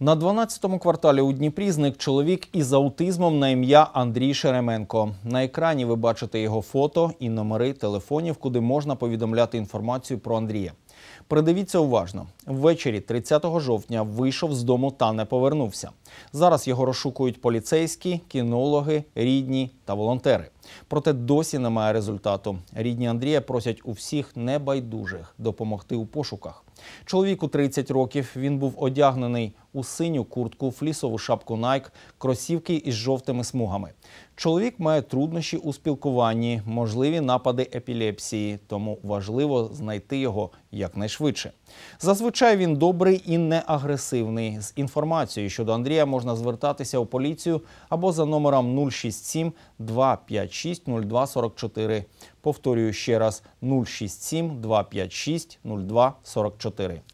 На 12-му кварталі у Дніпрі зник чоловік із аутизмом на ім'я Андрій Шеременко. На екрані ви бачите його фото і номери телефонів, куди можна повідомляти інформацію про Андрія. Придивіться уважно ввечері 30 жовтня вийшов з дому та не повернувся. Зараз його розшукують поліцейські, кінологи, рідні та волонтери. Проте досі немає результату. Рідні Андрія просять у всіх небайдужих допомогти у пошуках. Чоловіку 30 років він був одягнений у синю куртку, флісову шапку Nike, кросівки із жовтими смугами. Чоловік має труднощі у спілкуванні, можливі напади епілепсії, тому важливо знайти його якнайшвидше. Зазвичай він добрий і не агресивний. З інформацією щодо Андрія можна звертатися у поліцію або за номером 067 256 0244. Повторюю ще раз: 067 256 0244.